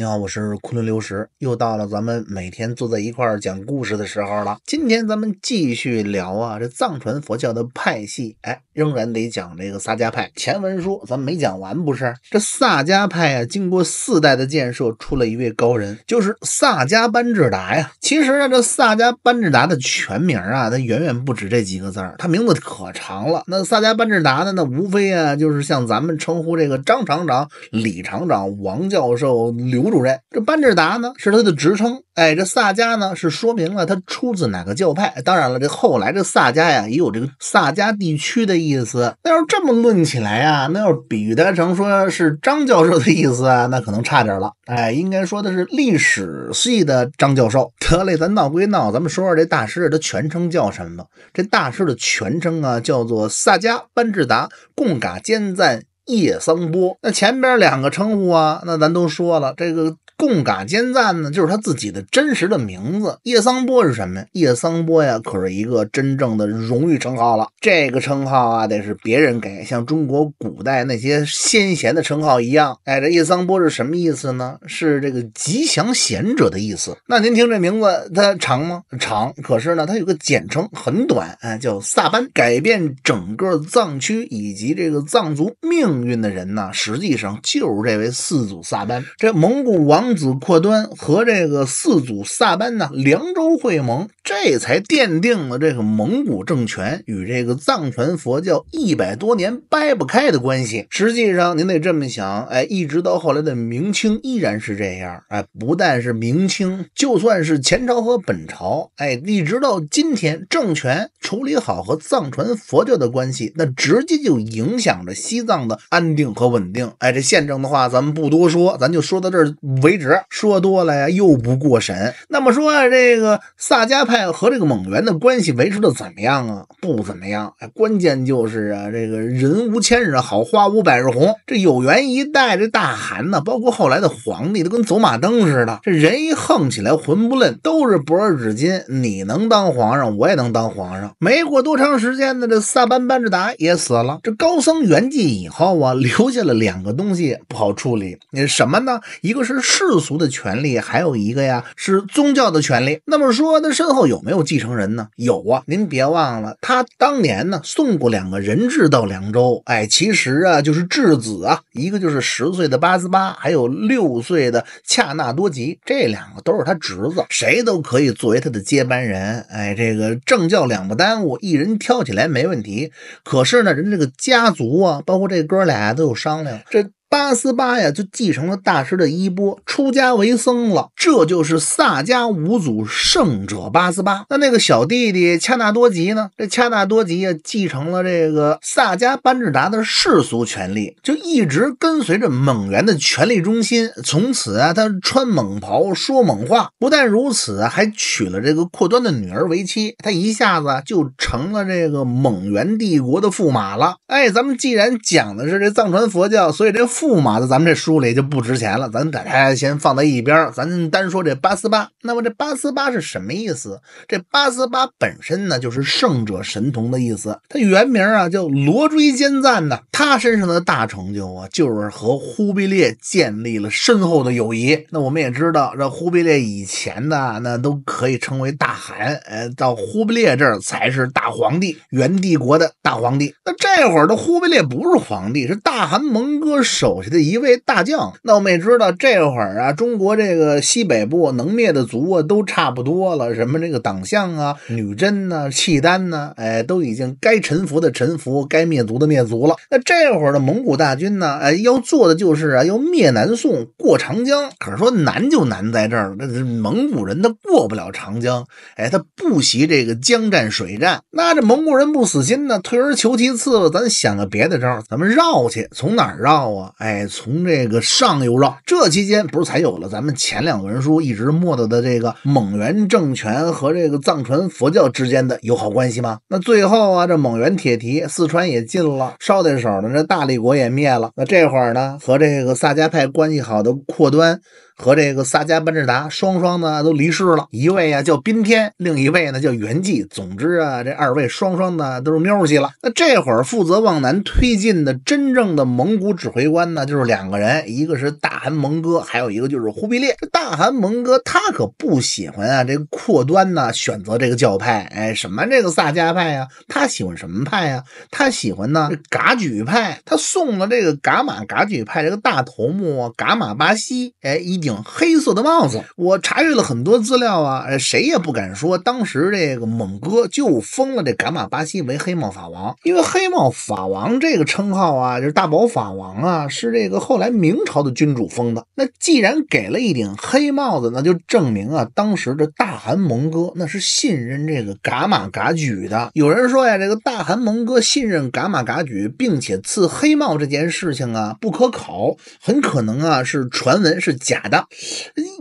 你好，我是昆仑流石，又到了咱们每天坐在一块讲故事的时候了。今天咱们继续聊啊，这藏传佛教的派系。哎。仍然得讲这个萨迦派。前文书咱们没讲完，不是？这萨迦派啊，经过四代的建设，出了一位高人，就是萨迦班智达呀。其实呢，这萨迦班智达的全名啊，它远远不止这几个字儿，他名字可长了。那萨迦班智达呢，那无非啊，就是像咱们称呼这个张厂长、李厂长、王教授、刘主任。这班智达呢，是他的职称。哎，这萨迦呢，是说明了他出自哪个教派。当然了，这后来这萨迦呀，也有这个萨迦地区的一。意思，那要这么论起来啊，那要比喻的成说是张教授的意思啊，那可能差点了。哎，应该说的是历史系的张教授。得嘞，咱闹归闹，咱们说说这大师的全称叫什么？这大师的全称啊，叫做萨迦班智达贡嘎坚赞叶桑波。那前边两个称呼啊，那咱都说了，这个。贡嘎坚赞呢，就是他自己的真实的名字。叶桑波是什么呀？叶桑波呀，可是一个真正的荣誉称号了。这个称号啊，得是别人给，像中国古代那些先贤的称号一样。哎，这叶桑波是什么意思呢？是这个吉祥贤者的意思。那您听这名字，它长吗？长。可是呢，它有个简称，很短，哎，叫萨班。改变整个藏区以及这个藏族命运的人呢，实际上就是这位四祖萨班。这蒙古王。子阔端和这个四祖萨班呢，凉州会盟。这才奠定了这个蒙古政权与这个藏传佛教一百多年掰不开的关系。实际上，您得这么想，哎，一直到后来的明清依然是这样，哎，不但是明清，就算是前朝和本朝，哎，一直到今天，政权处理好和藏传佛教的关系，那直接就影响着西藏的安定和稳定。哎，这宪政的话，咱们不多说，咱就说到这儿为止。说多了呀，又不过审。那么说啊、这个萨迦派。和这个蒙元的关系维持的怎么样啊？不怎么样。关键就是啊，这个人无千日好，花无百日红。这有元一代，这大汗呢，包括后来的皇帝，都跟走马灯似的。这人一横起来，魂不吝，都是博尔纸金。你能当皇上，我也能当皇上。没过多长时间呢，这萨班班智达也死了。这高僧圆寂以后啊，留下了两个东西不好处理。那什么呢？一个是世俗的权利，还有一个呀是宗教的权利。那么说他身后。有没有继承人呢？有啊，您别忘了，他当年呢送过两个人质到凉州，哎，其实啊就是质子啊，一个就是十岁的巴兹巴，还有六岁的恰纳多吉，这两个都是他侄子，谁都可以作为他的接班人，哎，这个政教两不耽误，一人挑起来没问题。可是呢，人这个家族啊，包括这哥俩都有商量，这。巴斯巴呀，就继承了大师的衣钵，出家为僧了。这就是萨迦五祖圣者巴斯巴。那那个小弟弟恰那多吉呢？这恰那多吉呀，继承了这个萨迦班智达的世俗权利，就一直跟随着蒙元的权力中心。从此啊，他穿蒙袍，说蒙话。不但如此啊，还娶了这个阔端的女儿为妻，他一下子就成了这个蒙元帝国的驸马了。哎，咱们既然讲的是这藏传佛教，所以这。驸马的，咱们这书里就不值钱了，咱它先放在一边咱单说这八思巴，那么这八思巴是什么意思？这八思巴本身呢，就是圣者神童的意思。他原名啊叫罗锥坚赞呢。他身上的大成就啊，就是和忽必烈建立了深厚的友谊。那我们也知道，这忽必烈以前呢，那都可以称为大汗，呃，到忽必烈这儿才是大皇帝，元帝国的大皇帝。那这会儿的忽必烈不是皇帝，是大汗蒙哥手。手下的一位大将，那我们也知道，这会儿啊，中国这个西北部能灭的族啊，都差不多了。什么这个党项啊、女真呐、契丹呐，哎，都已经该臣服的臣服，该灭族的灭族了。那这会儿的蒙古大军呢，哎，要做的就是啊，要灭南宋，过长江。可是说难就难在这儿了，这蒙古人他过不了长江，哎，他不习这个江战水战。那这蒙古人不死心呢，退而求其次了，咱想个别的招，咱们绕去，从哪儿绕啊？哎，从这个上游绕，这期间不是才有了咱们前两文书一直墨叨的这个蒙元政权和这个藏传佛教之间的友好关系吗？那最后啊，这蒙元铁蹄四川也进了，捎带手的这大理国也灭了，那这会儿呢，和这个萨迦派关系好的扩端。和这个萨迦班智达双双呢都离世了，一位啊叫宾天，另一位呢叫元寂。总之啊，这二位双双呢都是喵儿去了。那这会儿负责往南推进的真正的蒙古指挥官呢，就是两个人，一个是大汗蒙哥，还有一个就是忽必烈。这大汗蒙哥他可不喜欢啊，这扩端呢选择这个教派，哎，什么这个萨迦派呀？他喜欢什么派呀？他喜欢呢噶举派。他送了这个噶玛噶举派这个大头目噶玛巴西，哎，一顶。黑色的帽子，我查阅了很多资料啊，哎，谁也不敢说当时这个蒙哥就封了这噶马巴西为黑帽法王，因为黑帽法王这个称号啊，就是大宝法王啊，是这个后来明朝的君主封的。那既然给了一顶黑帽子，那就证明啊，当时的大汗蒙哥那是信任这个噶马噶举的。有人说呀，这个大汗蒙哥信任噶马噶举，并且赐黑帽这件事情啊，不可考，很可能啊是传闻是假。的，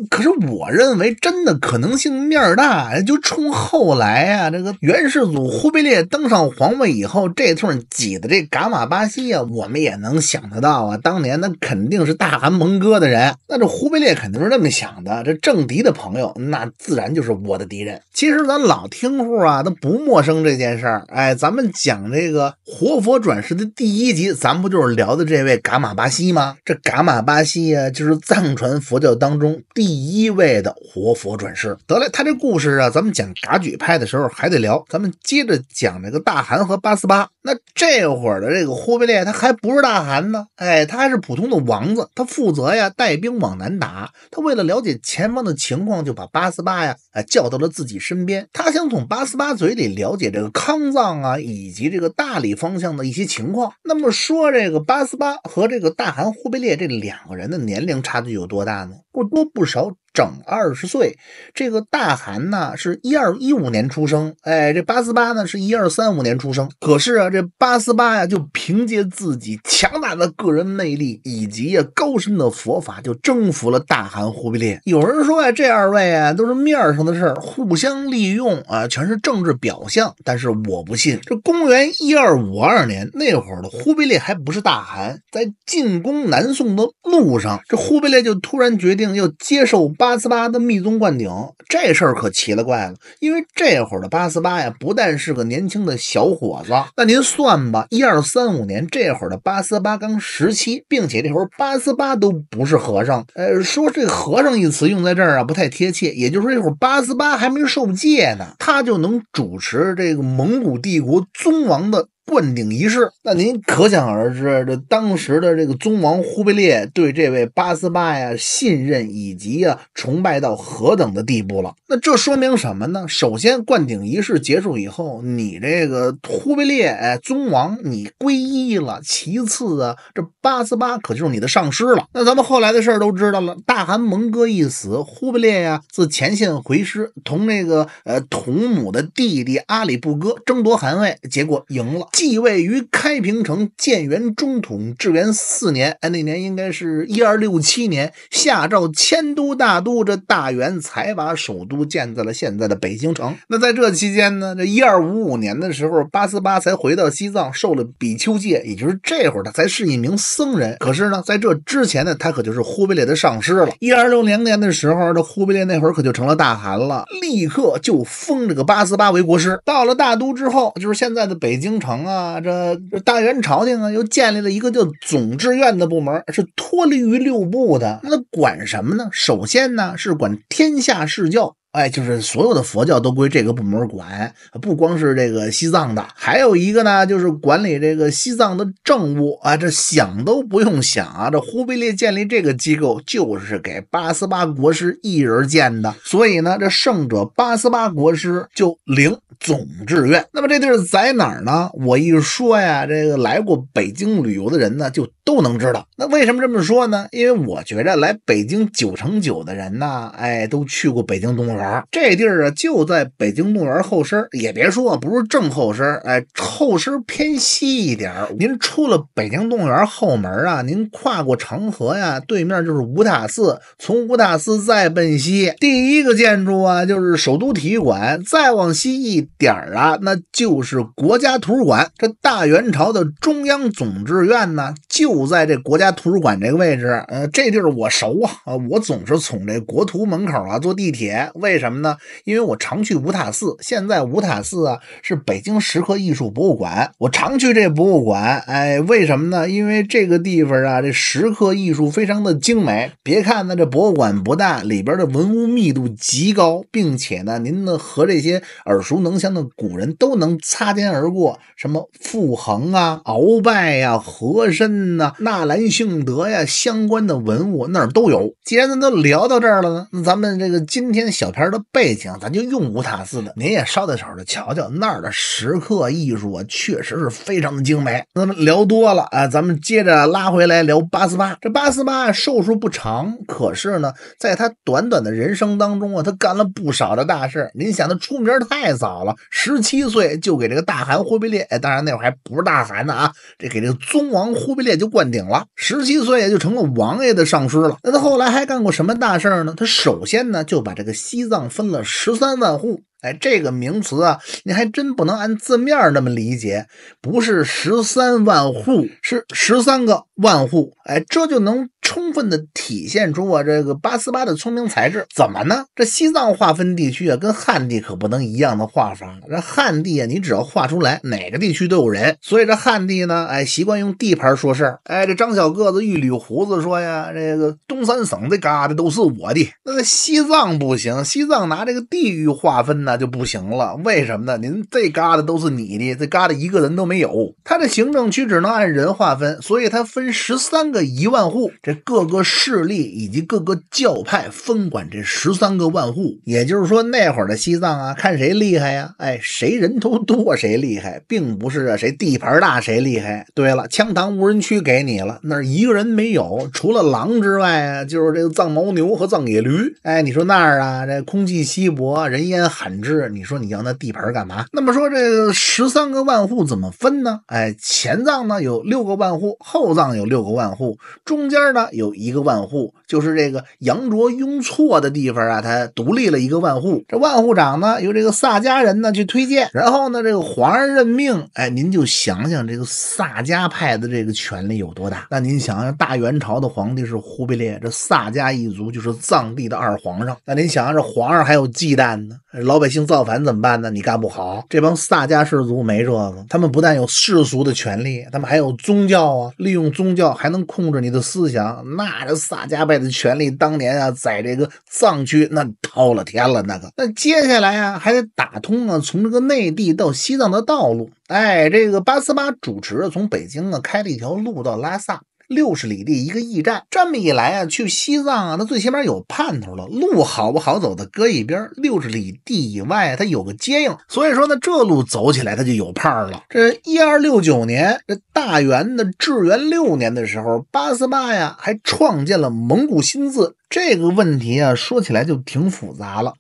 可是我认为真的可能性面儿大，就冲后来啊，这个元世祖忽必烈登上皇位以后，这村挤的这噶玛巴西啊，我们也能想得到啊。当年那肯定是大汗蒙哥的人，那这忽必烈肯定是这么想的：这政敌的朋友，那自然就是我的敌人。其实咱老听户啊都不陌生这件事儿。哎，咱们讲这个活佛转世的第一集，咱不就是聊的这位噶玛巴西吗？这噶玛巴西啊，就是藏传佛。佛教当中第一位的活佛转世，得了，他这故事啊，咱们讲噶举派的时候还得聊。咱们接着讲这个大汗和八思巴。那这会儿的这个忽必烈他还不是大汗呢，哎，他还是普通的王子。他负责呀带兵往南打。他为了了解前方的情况，就把八思巴呀啊叫到了自己身边。他想从八思巴嘴里了解这个康藏啊以及这个大理方向的一些情况。那么说这个八思巴和这个大汗忽必烈这两个人的年龄差距有多大呢？不多不少。整二十岁，这个大汗呢是一二一五年出生，哎，这八思巴呢是一二三五年出生。可是啊，这八思巴呀，就凭借自己强大的个人魅力以及呀高深的佛法，就征服了大汗忽必烈。有人说呀，这二位啊都是面上的事儿，互相利用啊，全是政治表象。但是我不信，这公元一二五二年那会儿的忽必烈还不是大汗，在进攻南宋的路上，这忽必烈就突然决定要接受八。八思巴的密宗灌顶这事儿可奇了怪了，因为这会儿的八思巴呀，不但是个年轻的小伙子。那您算吧，一二三五年这会儿的八思巴刚十七，并且这会儿八思巴都不是和尚。呃，说这和尚”一词用在这儿啊，不太贴切。也就是说，这会儿八思巴还没受戒呢，他就能主持这个蒙古帝国宗王的。灌顶仪式，那您可想而知，这当时的这个宗王忽必烈对这位八思巴呀信任以及啊崇拜到何等的地步了？那这说明什么呢？首先，灌顶仪式结束以后，你这个忽必烈哎宗王你皈依了；其次啊，这八思巴可就是你的上师了。那咱们后来的事儿都知道了，大汗蒙哥一死，忽必烈呀自前线回师，同那个呃同母的弟弟阿里不哥争夺汗位，结果赢了。继位于开平城建元中统至元四年，哎，那年应该是一二六七年，下诏迁都大都，这大元才把首都建在了现在的北京城。那在这期间呢，这一二五五年的时候，八思巴才回到西藏，受了比丘戒，也就是这会儿他才是一名僧人。可是呢，在这之前呢，他可就是忽必烈的上师了。一二六零年的时候，这忽必烈那会儿可就成了大汗了，立刻就封这个八思巴为国师。到了大都之后，就是现在的北京城。啊，这这大元朝廷啊，又建立了一个叫总制院的部门，是脱离于六部的。那管什么呢？首先呢是管天下世教，哎，就是所有的佛教都归这个部门管，不光是这个西藏的。还有一个呢，就是管理这个西藏的政务啊。这想都不用想啊，这忽必烈建立这个机构，就是给八思巴国师一人建的。所以呢，这圣者八思巴国师就灵。总志愿，那么这地儿在哪儿呢？我一说呀，这个来过北京旅游的人呢，就。都能知道，那为什么这么说呢？因为我觉着来北京九成九的人呢，哎，都去过北京动物园这地儿啊，就在北京动物园后身也别说不是正后身哎，后身偏西一点儿。您出了北京动物园后门啊，您跨过长河呀，对面就是五塔寺。从五塔寺再奔西，第一个建筑啊就是首都体育馆。再往西一点儿啊，那就是国家图书馆，这大元朝的中央总志愿呢。就在这国家图书馆这个位置，呃，这地儿我熟啊，我总是从这国图门口啊坐地铁。为什么呢？因为我常去五塔寺。现在五塔寺啊是北京石刻艺术博物馆，我常去这博物馆。哎，为什么呢？因为这个地方啊，这石刻艺术非常的精美。别看呢这博物馆不大，里边的文物密度极高，并且呢，您呢和这些耳熟能详的古人都能擦肩而过，什么傅恒啊、鳌拜呀、和珅。呐，纳兰性德呀，相关的文物那儿都有。既然咱都聊到这儿了呢，那咱们这个今天小片的背景，咱就用五塔寺的。您也捎带手的瞧瞧那儿的石刻艺术啊，确实是非常的精美。那么聊多了啊，咱们接着拉回来聊八思巴。这八思巴寿数不长，可是呢，在他短短的人生当中啊，他干了不少的大事。您想，他出名太早了，十七岁就给这个大汗忽必烈，当然那会儿还不是大汗呢啊，这给这个宗王忽必烈。就灌顶了，十七岁也就成了王爷的上师了。那他后来还干过什么大事呢？他首先呢就把这个西藏分了十三万户。哎，这个名词啊，你还真不能按字面那么理解，不是十三万户，是十三个万户。哎，这就能充分的体现出我这个八思巴的聪明才智。怎么呢？这西藏划分地区啊，跟汉地可不能一样的画法。那汉地啊，你只要画出来，哪个地区都有人。所以这汉地呢，哎，习惯用地盘说事儿。哎，这张小个子一捋胡子说呀：“这个东三省这嘎达都是我的。”那西藏不行，西藏拿这个地域划分呢。那就不行了，为什么呢？您这旮瘩都是你的，这旮瘩一个人都没有。它的行政区只能按人划分，所以它分十三个一万户，这各个势力以及各个教派分管这十三个万户。也就是说，那会儿的西藏啊，看谁厉害呀？哎，谁人头多谁厉害，并不是谁地盘大谁厉害。对了，羌塘无人区给你了，那儿一个人没有，除了狼之外啊，就是这个藏牦牛和藏野驴。哎，你说那儿啊，这空气稀薄，人烟罕。之，你说你要那地盘干嘛？那么说这十三个万户怎么分呢？哎，前藏呢有六个万户，后藏有六个万户，中间呢有一个万户，就是这个杨卓雍错的地方啊，他独立了一个万户。这万户长呢由这个萨迦人呢去推荐，然后呢这个皇上任命。哎，您就想想这个萨迦派的这个权力有多大？那您想想大元朝的皇帝是忽必烈，这萨迦一族就是藏地的二皇上。那您想想这皇上还有忌惮呢，老百。兴造反怎么办呢？你干不好，这帮萨迦氏族没这个。他们不但有世俗的权利，他们还有宗教啊，利用宗教还能控制你的思想。那这萨迦派的权力，当年啊，在这个藏区那掏了天了，那个。那接下来啊，还得打通啊，从这个内地到西藏的道路。哎，这个八思巴主持从北京啊，开了一条路到拉萨。六十里地一个驿站，这么一来啊，去西藏啊，那最起码有盼头了。路好不好走的搁一边儿，六十里地以外它有个接应，所以说呢，这路走起来它就有盼儿了。这一二六九年，这大元的至元六年的时候，八思巴呀还创建了蒙古新字。这个问题啊，说起来就挺复杂了。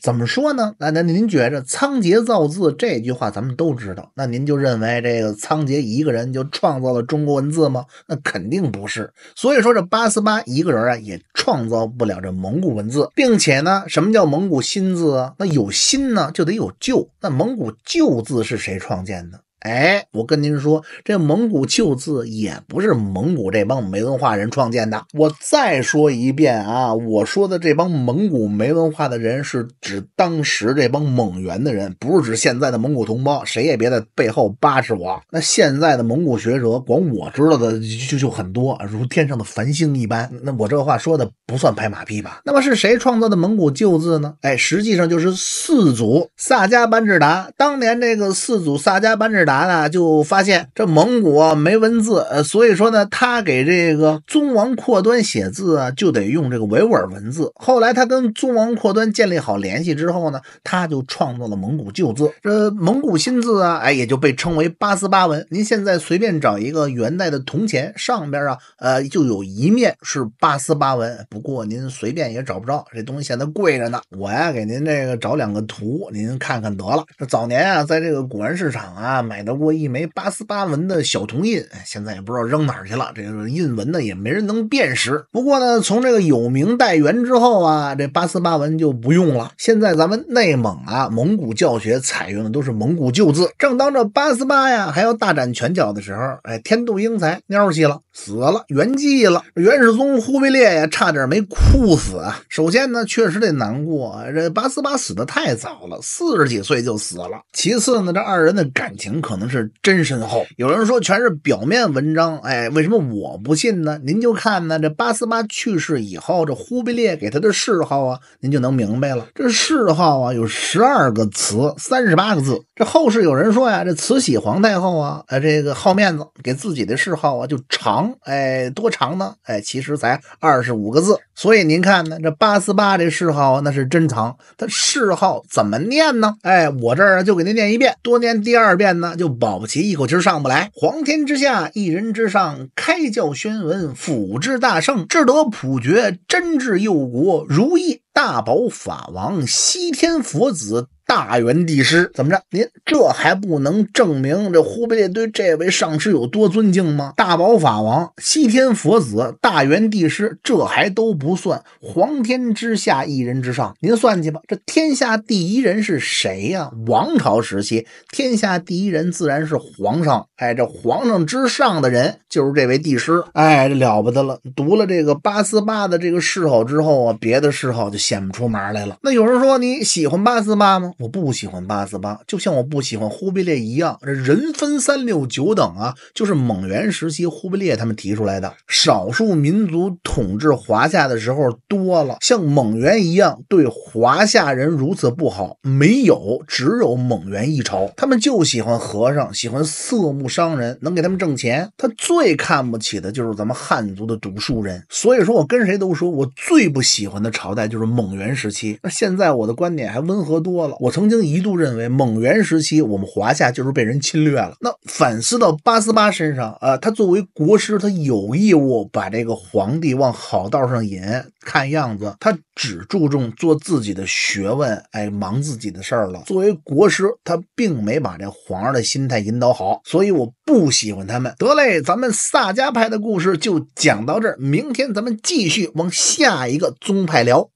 怎么说呢？那那您觉着“仓颉造字这句话咱们都知道，那您就认为这个仓颉一个人就创造了中国文字吗？那肯定不是。所以说这八思巴一个人啊，也创造不了这蒙古文字。并且呢，什么叫蒙古新字啊？那有新呢，就得有旧。那蒙古旧字是谁创建的？哎，我跟您说，这蒙古旧字也不是蒙古这帮没文化人创建的。我再说一遍啊，我说的这帮蒙古没文化的人，是指当时这帮蒙元的人，不是指现在的蒙古同胞。谁也别在背后巴指我。那现在的蒙古学者，光我知道的就就很多，如天上的繁星一般。那我这话说的不算拍马屁吧？那么是谁创造的蒙古旧字呢？哎，实际上就是四祖萨迦班智达。当年这个四祖萨迦班智。达呢，就发现这蒙古没文字，呃，所以说呢，他给这个宗王阔端写字啊，就得用这个维吾尔文字。后来他跟宗王阔端建立好联系之后呢，他就创作了蒙古旧字，这蒙古新字啊，哎，也就被称为八思巴文。您现在随便找一个元代的铜钱，上边啊，呃，就有一面是八思巴文。不过您随便也找不着，这东西现在贵着呢。我呀，给您这个找两个图，您看看得了。这早年啊，在这个古玩市场啊，买。买到过一枚八思巴文的小铜印，现在也不知道扔哪儿去了。这个印文呢，也没人能辨识。不过呢，从这个有名带元之后啊，这八思巴文就不用了。现在咱们内蒙啊，蒙古教学采用的都是蒙古旧字。正当这八思巴呀还要大展拳脚的时候，哎，天妒英才，尿气了，死了，圆寂了。元世宗忽必烈呀，差点没哭死啊。首先呢，确实得难过，这八思巴死的太早了，四十几岁就死了。其次呢，这二人的感情可。可能是真深厚，有人说全是表面文章，哎，为什么我不信呢？您就看呢，这八思巴去世以后，这忽必烈给他的谥号啊，您就能明白了。这谥号啊，有十二个词，三十八个字。这后世有人说呀，这慈禧皇太后啊，呃，这个好面子，给自己的谥号啊就长，哎，多长呢？哎，其实才二十五个字。所以您看呢，这八四八这谥号那是真长。他谥号怎么念呢？哎，我这儿就给您念一遍，多念第二遍呢，就保不齐一口气上不来。皇天之下，一人之上，开教宣文，辅治大圣，至德普觉，真智佑国，如意大宝法王，西天佛子。大元帝师怎么着？您这还不能证明这忽必烈对这位上师有多尊敬吗？大宝法王、西天佛子、大元帝师，这还都不算，皇天之下一人之上，您算去吧。这天下第一人是谁呀？王朝时期，天下第一人自然是皇上。哎，这皇上之上的人。就是这位帝师，哎，这了不得了。读了这个八思巴的这个谥号之后啊，别的谥号就显不出门来了。那有人说你喜欢八思巴吗？我不喜欢八思巴，就像我不喜欢忽必烈一样。这人分三六九等啊，就是蒙元时期忽必烈他们提出来的。少数民族统治华夏的时候多了，像蒙元一样对华夏人如此不好，没有，只有蒙元一朝，他们就喜欢和尚，喜欢色目商人，能给他们挣钱，他最。最看不起的就是咱们汉族的读书人，所以说我跟谁都说我最不喜欢的朝代就是蒙元时期。那现在我的观点还温和多了。我曾经一度认为蒙元时期我们华夏就是被人侵略了。那反思到八思巴身上，呃，他作为国师，他有义务把这个皇帝往好道上引。看样子他只注重做自己的学问，哎，忙自己的事儿了。作为国师，他并没把这皇上的心态引导好，所以我。不喜欢他们，得嘞，咱们萨迦派的故事就讲到这儿，明天咱们继续往下一个宗派聊。